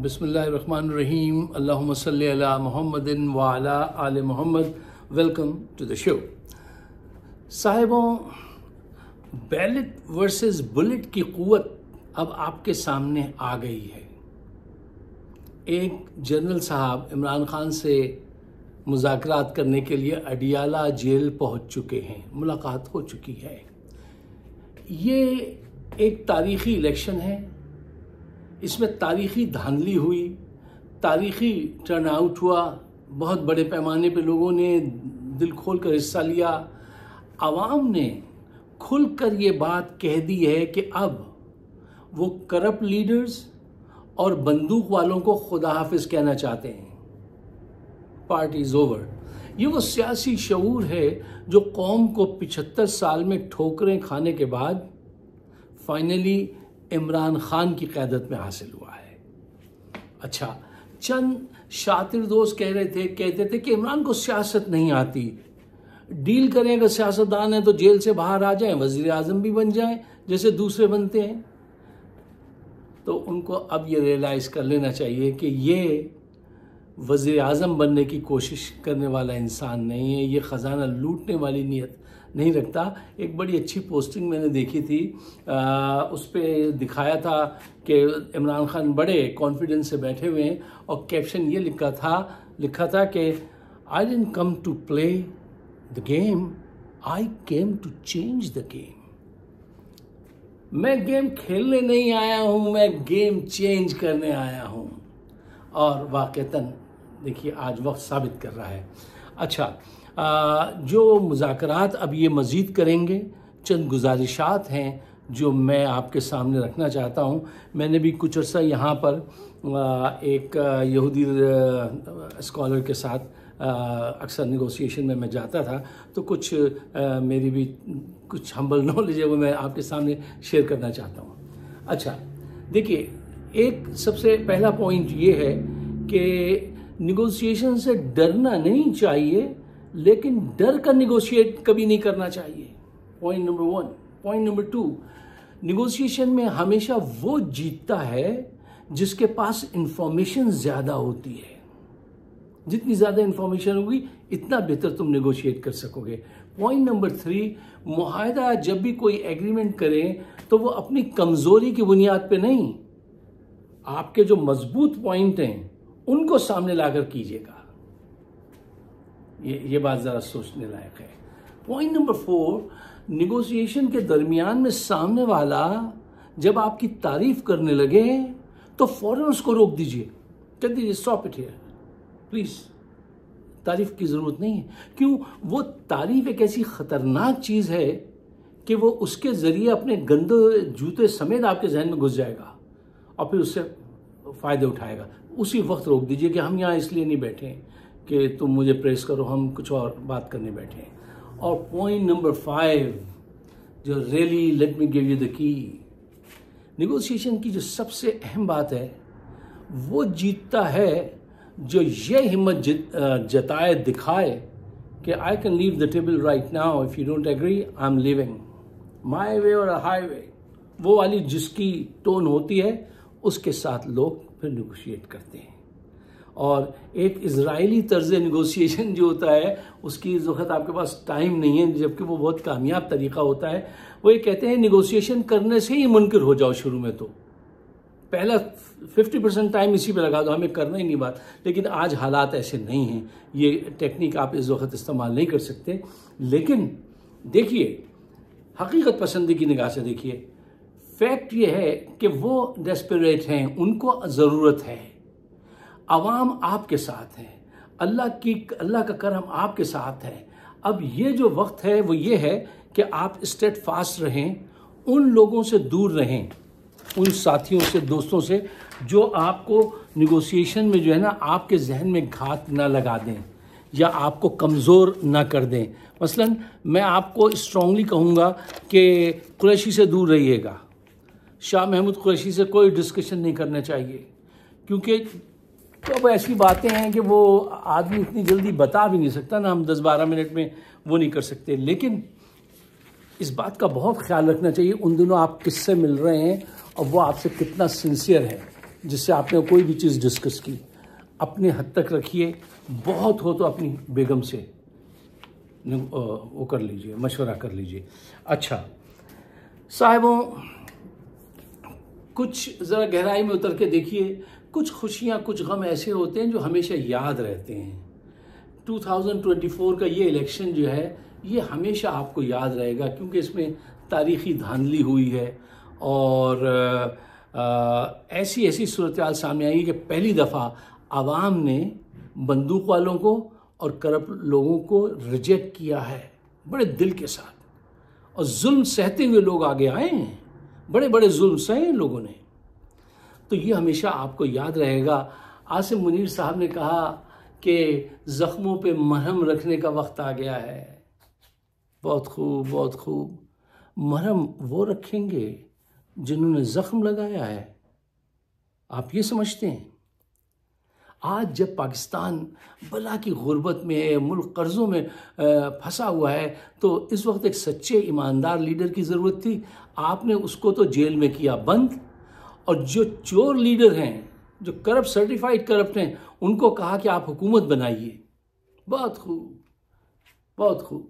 Bismillahirrahmanirrahim. अल्ला salli वाला आल Muhammad welcome to the show साहिबों बैलेट वर्सेस बुलेट की क़वत अब आपके सामने आ गई है एक जनरल साहब इमरान खान से मुजाकरात करने के लिए अडियाला जेल पहुंच चुके हैं मुलाकात हो चुकी है ये एक तारीखी इलेक्शन है इसमें तारीखी धांधली हुई तारीखी टर्नआउट हुआ बहुत बड़े पैमाने पे लोगों ने दिल खोल कर हिस्सा लिया आवाम ने खुल कर ये बात कह दी है कि अब वो करप्ट लीडर्स और बंदूक वालों को खुदा हाफिज कहना चाहते हैं पार्टी इज़ ओवर ये वो सियासी शूर है जो कौम को पिछहत्तर साल में ठोकरें खाने के बाद फाइनली इमरान ख़ान की क़्यादत में हासिल हुआ है अच्छा चंद शातिर दोस्त कह रहे थे कहते थे कि इमरान को सियासत नहीं आती डील करें अगर सियासतदान है तो जेल से बाहर आ जाएं वजीर आजम भी बन जाएं जैसे दूसरे बनते हैं तो उनको अब ये रियलाइज़ कर लेना चाहिए कि ये वज़ी अजम बनने की कोशिश करने वाला इंसान नहीं है ये ख़जाना लूटने वाली नीयत नहीं रखता एक बड़ी अच्छी पोस्टिंग मैंने देखी थी आ, उस पर दिखाया था कि इमरान खान बड़े कॉन्फिडेंस से बैठे हुए हैं और कैप्शन ये लिखा था लिखा था कि I didn't come to play the game I came to change the game मैं गेम खेलने नहीं आया हूँ मैं गेम चेंज करने आया हूँ और वाकता देखिए आज वक्त साबित कर रहा है अच्छा जो मुजाकरात अब ये मज़ीद करेंगे चंद गुजारिशात हैं जो मैं आपके सामने रखना चाहता हूँ मैंने भी कुछ अर्सा यहाँ पर एक यहूदी स्कॉलर के साथ अक्सर नगोसिएशन में मैं जाता था तो कुछ मेरी भी कुछ हम्बल नॉलेज है वो मैं आपके सामने शेयर करना चाहता हूँ अच्छा देखिए एक सबसे पहला पॉइंट ये है कि निगोसिएशन से डरना नहीं चाहिए लेकिन डर कर निगोशिएट कभी नहीं करना चाहिए point number one point number two negotiation में हमेशा वो जीतता है जिसके पास इंफॉर्मेशन ज़्यादा होती है जितनी ज़्यादा इंफॉर्मेशन होगी इतना बेहतर तुम निगोशिएट कर सकोगे पॉइंट नंबर थ्री माहिदा जब भी कोई एग्रीमेंट करें तो वो अपनी कमज़ोरी की बुनियाद पे नहीं आपके जो मजबूत पॉइंट हैं उनको सामने लाकर कीजिएगा ये ये बात ज़रा सोचने लायक है पॉइंट नंबर फोर निगोशिएशन के दरमियान में सामने वाला जब आपकी तारीफ करने लगे तो फ़ौरन उसको रोक दीजिए कह दीजिए स्टॉप इट हियर प्लीज़ तारीफ की ज़रूरत नहीं है क्यों वो तारीफ एक ऐसी ख़तरनाक चीज़ है कि वो उसके ज़रिए अपने गंदे जूते समेत आपके जहन में घुस जाएगा और फिर उससे फ़ायदे उठाएगा उसी वक्त रोक दीजिए कि हम यहां इसलिए नहीं बैठे हैं कि तुम मुझे प्रेस करो हम कुछ और बात करने बैठे हैं और पॉइंट नंबर फाइव जो really let me give you the key negotiation की जो सबसे अहम बात है वो जीतता है जो ये हिम्मत जताए दिखाए कि I can leave the table right now if you don't agree I am living my way और हाई वे वो वाली जिसकी टोन होती है उसके साथ लोग फिर निगोशिएट करते हैं और एक इसराइली तर्ज नगोशिएशन जो होता है उसकी इस वक्त आपके पास टाइम नहीं है जबकि वो बहुत कामयाब तरीका होता है वो ये कहते हैं निगोशिएशन करने से ही मुनकर हो जाओ शुरू में तो पहला 50 परसेंट टाइम इसी पे लगा दो हमें करना ही नहीं बात लेकिन आज हालात ऐसे नहीं हैं ये टेक्निक आप इस वक्त इस्तेमाल नहीं कर सकते लेकिन देखिए हकीकत पसंदी की निगाह से देखिए फैक्ट ये है कि वो डेस्परेट हैं उनको ज़रूरत है अवाम आपके साथ हैं अल्लाह की अल्लाह का करम आपके साथ है अब ये जो वक्त है वो ये है कि आप स्टेट फास्ट रहें उन लोगों से दूर रहें उन साथियों से दोस्तों से जो आपको निगोसिएशन में जो है ना आपके जहन में घात ना लगा दें या आपको कमज़ोर ना कर दें मसलन मैं आपको स्ट्रांगली कहूँगा कि कुरैशी से दूर रहिएगा शाह महमूद कुरैशी से कोई डिस्कशन नहीं करना चाहिए क्योंकि तो अब ऐसी बातें हैं कि वो आदमी इतनी जल्दी बता भी नहीं सकता ना हम दस बारह मिनट में वो नहीं कर सकते लेकिन इस बात का बहुत ख्याल रखना चाहिए उन दिनों आप किससे मिल रहे हैं और वो आपसे कितना सिंसियर है जिससे आपने कोई भी चीज़ डिस्कस की अपने हद तक रखिए बहुत हो तो अपनी बेगम से वो कर लीजिए मशवरा कर लीजिए अच्छा साहबों कुछ ज़रा गहराई में उतर के देखिए कुछ खुशियाँ कुछ गम ऐसे होते हैं जो हमेशा याद रहते हैं 2024 का ये इलेक्शन जो है ये हमेशा आपको याद रहेगा क्योंकि इसमें तारीखी धांधली हुई है और आ, ऐसी ऐसी सूरत सामने आई कि पहली दफ़ा आवाम ने बंदूक वालों को और करप्ट लोगों को रिजेक्ट किया है बड़े दिल के साथ और जुल्म सहते हुए लोग आगे आए हैं बड़े बड़े जुल्म सहे हैं लोगों ने तो ये हमेशा आपको याद रहेगा आसिम मुनीर साहब ने कहा कि ज़ख्मों पे मरहम रखने का वक्त आ गया है बहुत खूब बहुत खूब मरहम वो रखेंगे जिन्होंने ज़ख्म लगाया है आप ये समझते हैं आज जब पाकिस्तान बला की गुर्बत में है मुल्क कर्ज़ों में फंसा हुआ है तो इस वक्त एक सच्चे ईमानदार लीडर की ज़रूरत थी आपने उसको तो जेल में किया बंद और जो चोर लीडर हैं जो करप्ट सर्टिफाइड करप्ट हैं उनको कहा कि आप हुकूमत बनाइए बहुत खूब बहुत खूब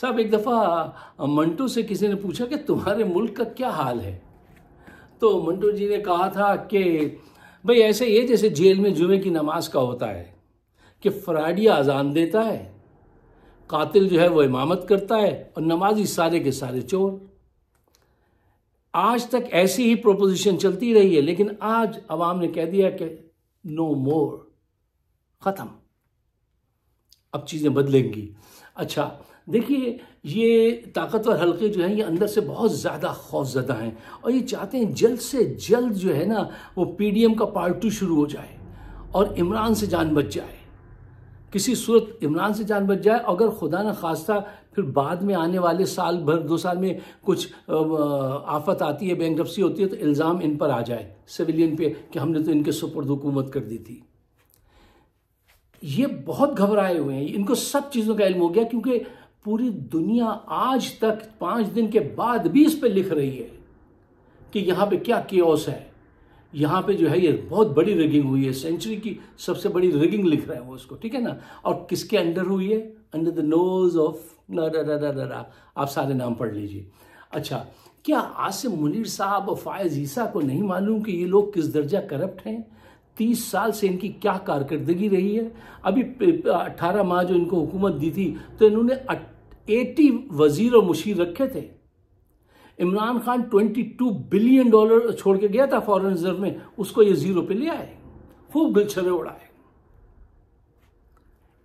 साहब एक दफ़ा मंटो से किसी ने पूछा कि तुम्हारे मुल्क का क्या हाल है तो मंटो जी ने कहा था कि भाई ऐसे ही है जैसे जेल में जुमे की नमाज का होता है कि फ्राडिया अजान देता है कातिल जो है वो इमामत करता है और नमाजी सारे के सारे चोर आज तक ऐसी ही प्रोपोजिशन चलती रही है लेकिन आज अवाम ने कह दिया कि नो मोर खत्म अब चीज़ें बदलेंगी अच्छा देखिए ये ताकतवर हलके जो हैं ये अंदर से बहुत ज़्यादा खौफजदा हैं और ये चाहते हैं जल्द से जल्द जो है ना वो पीडीएम का पार्ट टू शुरू हो जाए और इमरान से जान बच जाए किसी सूरत इमरान से जान बच जाए अगर खुदा न खास्ता फिर बाद में आने वाले साल भर दो साल में कुछ आफत आती है बैंक होती है तो इल्ज़ाम इन पर आ जाए सिविलियन पे कि हमने तो इनके सुपुर्द हुकूमत कर दी थी ये बहुत घबराए हुए हैं इनको सब चीज़ों का इल्म हो गया क्योंकि पूरी दुनिया आज तक पाँच दिन के बाद भी इस पर लिख रही है कि यहाँ पे क्या केओस है यहाँ पे जो है ये बहुत बड़ी रिगिंग हुई है सेंचुरी की सबसे बड़ी रिगिंग लिख रहा है वो उसको ठीक है ना और किसके अंडर हुई है अंडर द नोज ऑफ ना आप सारे नाम पढ़ लीजिए अच्छा क्या आसिम मुनीर साहब और फायज़ ईसा को नहीं मालूम कि ये लोग किस दर्जा करप्ट हैं तीस साल से इनकी क्या कारकर्दगी रही है अभी अट्ठारह माह जो इनको हुकूमत दी थी तो इन्होंने एटी वजीर और मुशीर रखे थे इमरान खान 22 बिलियन डॉलर छोड़ के गया था फॉरेन रिजर्व में उसको ये जीरो पे ले आए खूब बिलछवे उड़ाए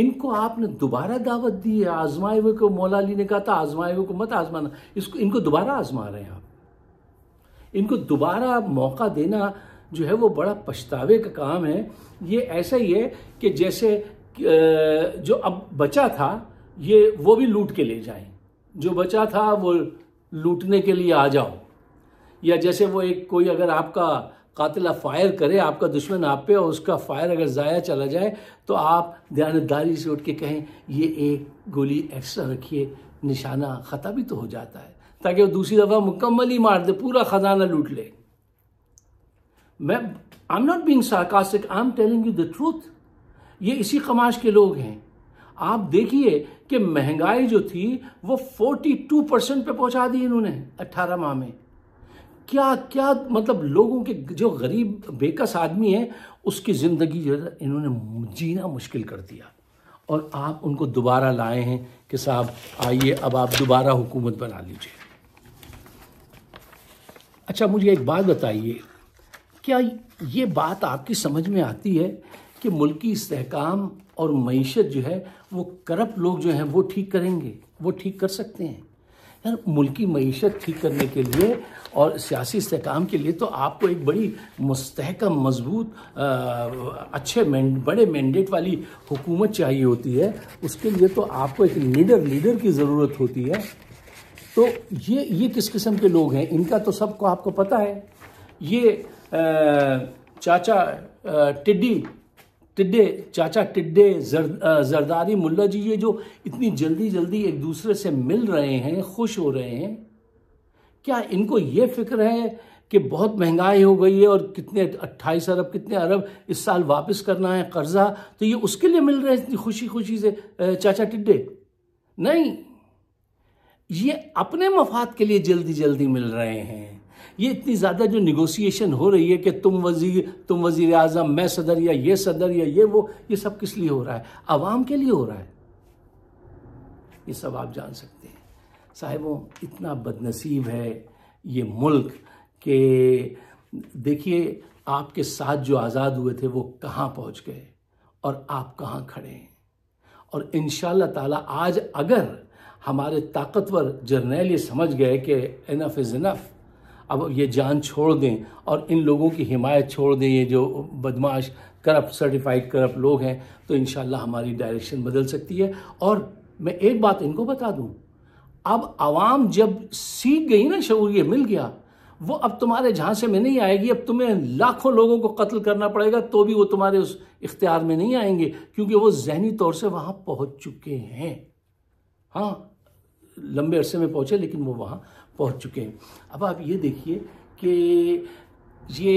इनको आपने दोबारा दावत दी है आजमाए हुए को मौलाली ने कहा था आजमाए हुए को मत आजमाना इसको इनको दोबारा आजमा रहे हैं आप इनको दोबारा मौका देना जो है वो बड़ा पछतावे का काम है ये ऐसा ही है कि जैसे जो अब बचा था ये वो भी लूट के ले जाए जो बचा था वो लूटने के लिए आ जाओ या जैसे वो एक कोई अगर आपका कातिला फायर करे आपका दुश्मन आप पे और उसका फायर अगर ज़ाया चला जाए तो आप ध्यानदारी से उठ के कहें ये एक गोली एक्स्ट्रा रखिए निशाना ख़ता भी तो हो जाता है ताकि वो दूसरी दफ़ा मुकम्मल ही मार दे पूरा खजाना लूट ले मैं I am not being sarcastic I am telling you the truth ये इसी कमाश के लोग हैं आप देखिए कि महंगाई जो थी वो 42 परसेंट पर पहुंचा दी इन्होंने 18 माह में क्या क्या मतलब लोगों के जो गरीब बेकस आदमी है उसकी ज़िंदगी जो है इन्होंने जीना मुश्किल कर दिया और आप उनको दोबारा लाए हैं कि साहब आइए अब आप दोबारा हुकूमत बना लीजिए अच्छा मुझे एक बात बताइए क्या ये बात आपकी समझ में आती है कि मुल्की इसकाम और मीशत जो है वो करप्ट लोग जो हैं वो ठीक करेंगे वो ठीक कर सकते हैं यार मुल्की मीशत ठीक करने के लिए और सियासी इसकाम के लिए तो आपको एक बड़ी मुस्तकम मजबूत अच्छे में, बड़े मैंडेट वाली हुकूमत चाहिए होती है उसके लिए तो आपको एक लीडर लीडर की ज़रूरत होती है तो ये ये किस किस्म के लोग हैं इनका तो सबको आपको पता है ये आ, चाचा टिड्डी टिड्डे चाचा टिड्डे जर, जरदारी मुल्ला जी ये जो इतनी जल्दी जल्दी एक दूसरे से मिल रहे हैं खुश हो रहे हैं क्या इनको ये फिक्र है कि बहुत महंगाई हो गई है और कितने अट्ठाईस अरब कितने अरब इस साल वापस करना है कर्जा तो ये उसके लिए मिल रहे हैं इतनी खुशी खुशी से चाचा टिड्डे नहीं ये अपने मफाद के लिए जल्दी जल्दी मिल रहे हैं ये इतनी ज़्यादा जो निगोसिएशन हो रही है कि तुम वजीर तुम वजीर अजम मैं सदर या ये सदर या ये वो ये सब किस लिए हो रहा है आवाम के लिए हो रहा है ये सब आप जान सकते हैं साहिबों इतना बदनसीब है ये मुल्क के देखिए आपके साथ जो आज़ाद हुए थे वो कहाँ पहुँच गए और आप कहाँ खड़े हैं और इन ताला आज अगर हमारे ताकतवर जर्नैल ये समझ गए कि इनफ इज़ इनफ़ अब ये जान छोड़ दें और इन लोगों की हिमायत छोड़ दें ये जो बदमाश करप्ट सर्टिफाइड करप्ट लोग हैं तो इन हमारी डायरेक्शन बदल सकती है और मैं एक बात इनको बता दूं अब आवाम जब सीख गई ना शूर ये मिल गया वो अब तुम्हारे झांसे में नहीं आएगी अब तुम्हें लाखों लोगों को कत्ल करना पड़ेगा तो भी वो तुम्हारे उस इख्तियार में नहीं आएंगे क्योंकि वो जहनी तौर से वहाँ पहुँच चुके हैं हाँ लंबे अरसे में पहुँचे लेकिन वो वहाँ पहुंच चुके हैं अब आप ये देखिए कि ये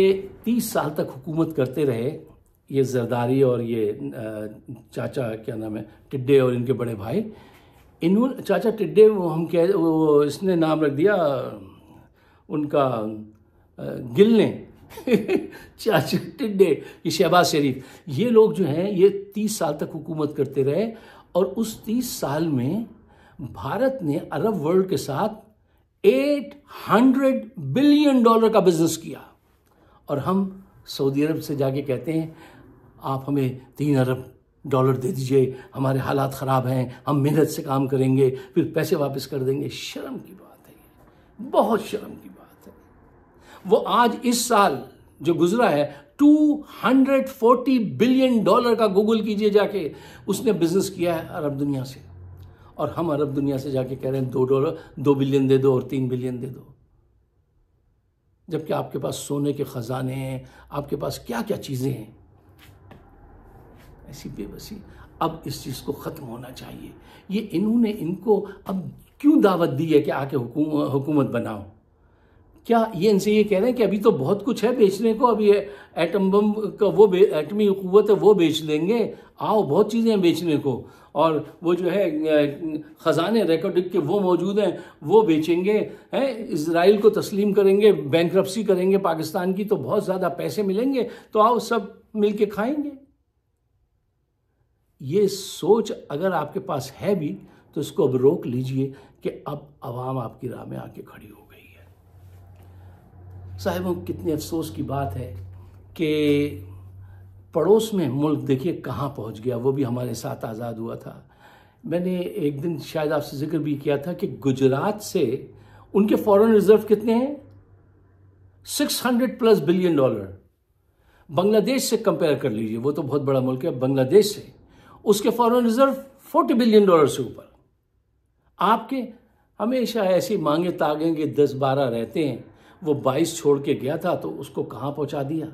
तीस साल तक हुकूमत करते रहे ये जरदारी और ये चाचा क्या नाम है टिड्डे और इनके बड़े भाई इन चाचा टिड्डे वो हम कह वो इसने नाम रख दिया उनका गिल ने चाचा टिड्डे ये शहबाज शरीफ ये लोग जो हैं ये तीस साल तक हुकूमत करते रहे और उस तीस साल में भारत ने अरब वर्ल्ड के साथ 800 बिलियन डॉलर का बिजनेस किया और हम सऊदी अरब से जाके कहते हैं आप हमें तीन अरब डॉलर दे दीजिए हमारे हालात ख़राब हैं हम मेहनत से काम करेंगे फिर पैसे वापस कर देंगे शर्म की बात है बहुत शर्म की बात है वो आज इस साल जो गुजरा है 240 बिलियन डॉलर का गूगल कीजिए जाके उसने बिजनेस किया है अरब दुनिया से और हम अरब दुनिया से जाके कह रहे हैं दो डॉलर दो बिलियन दे दो और तीन बिलियन दे दो जबकि आपके पास सोने के ख़जाने हैं आपके पास क्या क्या चीज़ें हैं ऐसी बेबसी अब इस चीज़ को ख़त्म होना चाहिए ये इन्होंने इनको अब क्यों दावत दी है कि आके हुकूमत बनाओ क्या ये इनसे ये कह रहे हैं कि अभी तो बहुत कुछ है बेचने को अभी एटम बम का वो एटमी क़वत है वो बेच लेंगे आओ बहुत चीज़ें हैं बेचने को और वो जो है ख़जाने रेकॉर्ड के वो मौजूद हैं वो बेचेंगे हैं इसराइल को तस्लीम करेंगे बैंक करेंगे पाकिस्तान की तो बहुत ज़्यादा पैसे मिलेंगे तो आओ सब मिल के खाएंगे ये सोच अगर आपके पास है भी तो इसको अब रोक लीजिए कि अब आवाम आपकी राह में आके खड़ी हो साहिबों कितने अफसोस की बात है कि पड़ोस में मुल्क देखिए कहाँ पहुँच गया वो भी हमारे साथ आज़ाद हुआ था मैंने एक दिन शायद आपसे जिक्र भी किया था कि गुजरात से उनके फॉरेन रिजर्व कितने हैं 600 प्लस बिलियन डॉलर बांग्लादेश से कंपेयर कर लीजिए वो तो बहुत बड़ा मुल्क है बांग्लादेश से उसके फॉरेन रिजर्व 40 बिलियन डॉलर से ऊपर आपके हमेशा ऐसी मांगे तागेंगे दस बारह रहते हैं वो बाईस छोड़ के गया था तो उसको कहाँ पहुँचा दिया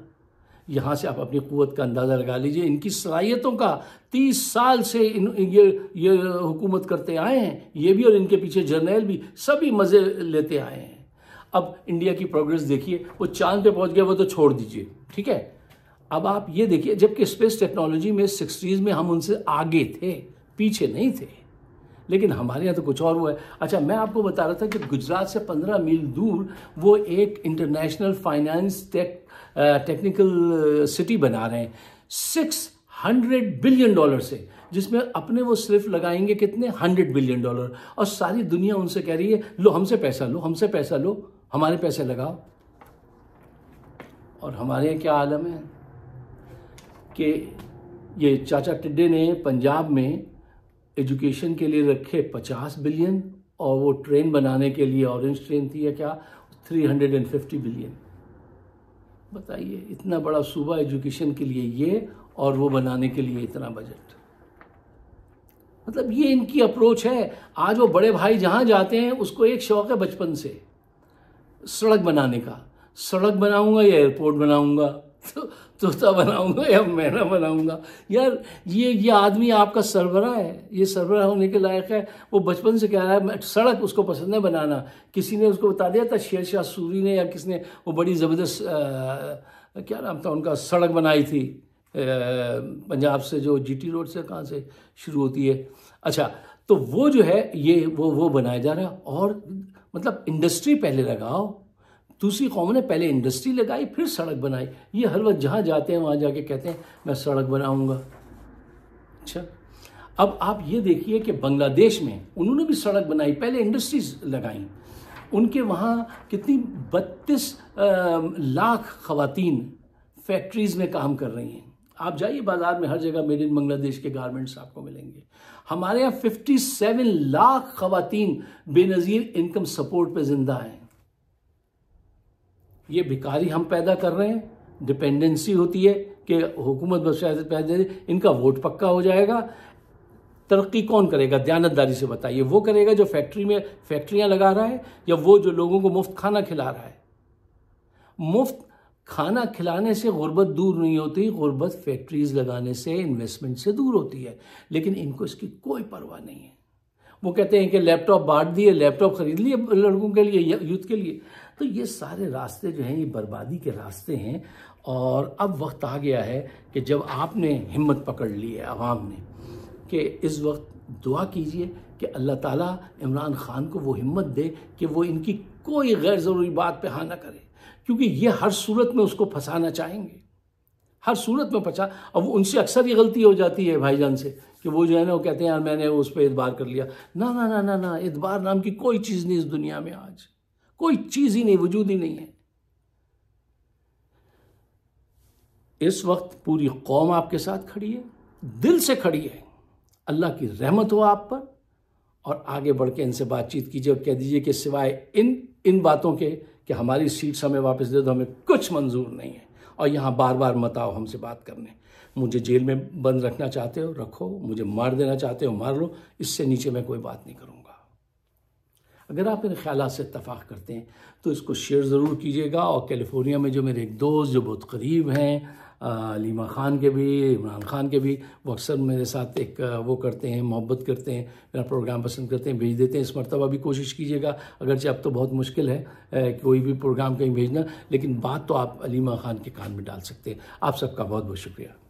यहाँ से आप अपनी कुत का अंदाज़ा लगा लीजिए इनकी सलाहियतों का तीस साल से इन ये ये हुकूमत करते आए हैं ये भी और इनके पीछे जर्नैल भी सभी मज़े लेते आए हैं अब इंडिया की प्रोग्रेस देखिए वो चांद पे पहुँच गया वो तो छोड़ दीजिए ठीक है अब आप ये देखिए जबकि स्पेस टेक्नोलॉजी में सिक्सटीज़ में हम उनसे आगे थे पीछे नहीं थे लेकिन हमारे यहाँ तो कुछ और वो है अच्छा मैं आपको बता रहा था कि गुजरात से पंद्रह मील दूर वो एक international finance tech technical city बना रहे हैं सिक्स हंड्रेड बिलियन डॉलर से जिसमें अपने वो सिर्फ लगाएंगे कितने हंड्रेड बिलियन डॉलर और सारी दुनिया उनसे कह रही है लो हमसे पैसा लो हमसे पैसा लो हमारे पैसे लगाओ और हमारे यहाँ क्या आलम है कि ये चाचा टिड्डे ने पंजाब में एजुकेशन के लिए रखे पचास बिलियन और वो ट्रेन बनाने के लिए ऑरेंज ट्रेन थी या क्या three hundred and fifty billion बताइए इतना बड़ा सूबा एजुकेशन के लिए ये और वो बनाने के लिए इतना बजट मतलब ये इनकी अप्रोच है आज वो बड़े भाई जहाँ जाते हैं उसको एक शौक है बचपन से सड़क बनाने का सड़क बनाऊंगा या एयरपोर्ट बनाऊंगा तो तोता बनाऊंगा या मैना बनाऊंगा यार ये ये आदमी आपका सरबरा है ये सरबरा होने के लायक है वो बचपन से कह रहा है सड़क उसको पसंद है बनाना किसी ने उसको बता दिया था शेर शाह सूरी ने या किसने वो बड़ी ज़बरदस्त क्या नाम था उनका सड़क बनाई थी पंजाब से जो जीटी रोड से कहाँ से शुरू होती है अच्छा तो वो जो है ये वो वो बनाया जा रहा है और मतलब इंडस्ट्री पहले लगाओ તુસી قومને پہلے ઇન્ડસ્ટ્રી લગાઈ ફિર સડક બનાઈ યે હલવાત જહા જાતે હૈ વહા જાકે કહેતે મે સડક બનાઉંગા અચ્છા અબ આપ યે દેખીએ કે بنگલાદેશ મે ઉનહોને ભી સડક બનાઈ પહેલે ઇન્ડસ્ટ્રીઝ લગાઈ ઉનકે વહા કિતની 32 લાખ ખવાતીન ફેક્ટરીઝ મે કામ કર રહી હૈ આપ જાઈએ બજાર મે હર જગહ મેડ ઇન بنگલાદેશ કે ગાર્મેન્ટસ આપકો મિલેંગે હમારે યહ 57 લાખ ખવાતીન બેનઝીર ઇન્કમ સપોર્ટ પર जिंदा હૈ ये भिकारी हम पैदा कर रहे हैं डिपेंडेंसी होती है कि हुकूमत बस पैदा इनका वोट पक्का हो जाएगा तरक्की कौन करेगा दयानतदारी से बताइए वो करेगा जो फैक्ट्री में फैक्ट्रियां लगा रहा है या वो जो लोगों को मुफ्त खाना खिला रहा है मुफ्त खाना खिलाने से गुर्बत दूर नहीं होती गुर्बत फैक्ट्रीज लगाने से इन्वेस्टमेंट से दूर होती है लेकिन इनको इसकी कोई परवाह नहीं है वो कहते हैं कि लैपटॉप बांट दिए लैपटॉप खरीद लिए लड़कों के लिए यूथ के लिए तो ये सारे रास्ते जो हैं ये बर्बादी के रास्ते हैं और अब वक्त आ गया है कि जब आपने हिम्मत पकड़ ली है आवाम ने कि इस वक्त दुआ कीजिए कि अल्लाह ताला इमरान ख़ान को वो हिम्मत दे कि वो इनकी कोई गैर ज़रूरी बात पे हाँ ना करे क्योंकि ये हर सूरत में उसको फंसाना चाहेंगे हर सूरत में पचा अब उनसे अक्सर ये गलती हो जाती है भाईजान से कि वो जो है ना वो कहते हैं यार मैंने उस पर एतबार कर लिया ना ना ना ना ना इतबार नाम की कोई चीज़ नहीं इस दुनिया में आज कोई चीज ही नहीं वजूद ही नहीं है इस वक्त पूरी कौम आपके साथ खड़ी है दिल से खड़ी है अल्लाह की रहमत हो आप पर और आगे बढ़ के इनसे बातचीत कीजिए और कह दीजिए कि सिवाय इन इन बातों के कि हमारी सीट्स हमें वापस दे दो हमें कुछ मंजूर नहीं है और यहाँ बार बार मत आओ हमसे बात करने मुझे जेल में बंद रखना चाहते हो रखो मुझे मार देना चाहते हो मार लो इससे नीचे मैं कोई बात नहीं करूँगा अगर आप इन ख्याल से इतफ़ाक़ करते हैं तो इसको शेयर ज़रूर कीजिएगा और कैलिफोर्निया में जो मेरे एक दोस्त जो बहुत करीब हैं लीमा ख़ान के भी इमरान ख़ान के भी वो अक्सर मेरे साथ एक वो करते हैं मोहब्बत करते हैं मेरा प्रोग्राम पसंद करते हैं भेज देते हैं इस मरतबा भी कोशिश कीजिएगा अगरचे अब तो बहुत मुश्किल है कोई भी प्रोग्राम कहीं भेजना लेकिन बात तो आप अलीमा ख़ान के कान में डाल सकते हैं आप सबका बहुत बहुत शुक्रिया